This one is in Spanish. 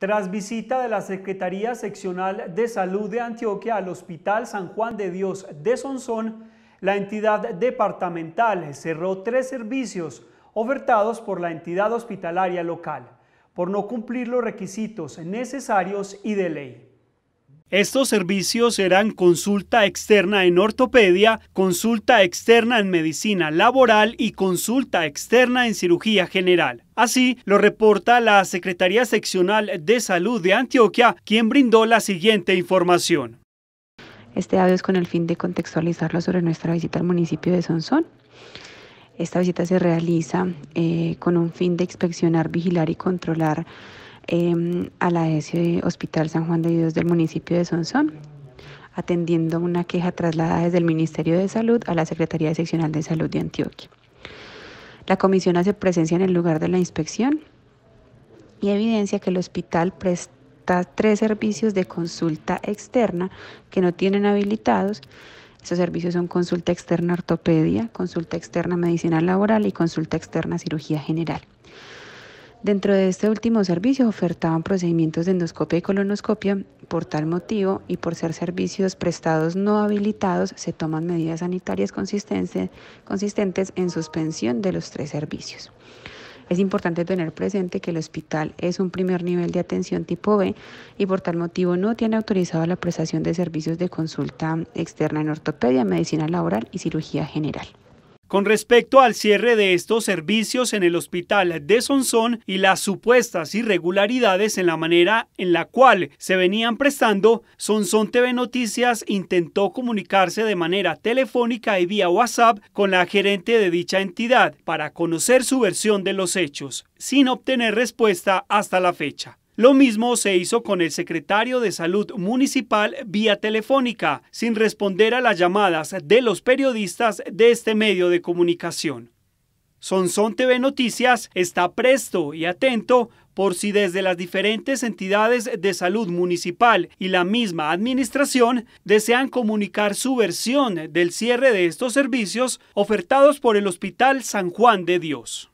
Tras visita de la Secretaría Seccional de Salud de Antioquia al Hospital San Juan de Dios de Sonsón, la entidad departamental cerró tres servicios ofertados por la entidad hospitalaria local por no cumplir los requisitos necesarios y de ley. Estos servicios serán consulta externa en ortopedia, consulta externa en medicina laboral y consulta externa en cirugía general. Así lo reporta la Secretaría Seccional de Salud de Antioquia, quien brindó la siguiente información. Este audio es con el fin de contextualizarlo sobre nuestra visita al municipio de Sonsón. Esta visita se realiza eh, con un fin de inspeccionar, vigilar y controlar Em, a la ESE Hospital San Juan de Dios del municipio de Sonsón, atendiendo una queja trasladada desde el Ministerio de Salud a la Secretaría Seccional de Salud de Antioquia. La comisión hace presencia en el lugar de la inspección y evidencia que el hospital presta tres servicios de consulta externa que no tienen habilitados Esos servicios son consulta externa ortopedia, consulta externa medicina laboral y consulta externa cirugía general. Dentro de este último servicio ofertaban procedimientos de endoscopia y colonoscopia. Por tal motivo y por ser servicios prestados no habilitados, se toman medidas sanitarias consistentes en suspensión de los tres servicios. Es importante tener presente que el hospital es un primer nivel de atención tipo B y por tal motivo no tiene autorizado la prestación de servicios de consulta externa en ortopedia, medicina laboral y cirugía general. Con respecto al cierre de estos servicios en el hospital de Sonsón y las supuestas irregularidades en la manera en la cual se venían prestando, Sonsón TV Noticias intentó comunicarse de manera telefónica y vía WhatsApp con la gerente de dicha entidad para conocer su versión de los hechos, sin obtener respuesta hasta la fecha. Lo mismo se hizo con el secretario de Salud Municipal vía telefónica, sin responder a las llamadas de los periodistas de este medio de comunicación. Sonson TV Noticias está presto y atento por si desde las diferentes entidades de salud municipal y la misma administración desean comunicar su versión del cierre de estos servicios ofertados por el Hospital San Juan de Dios.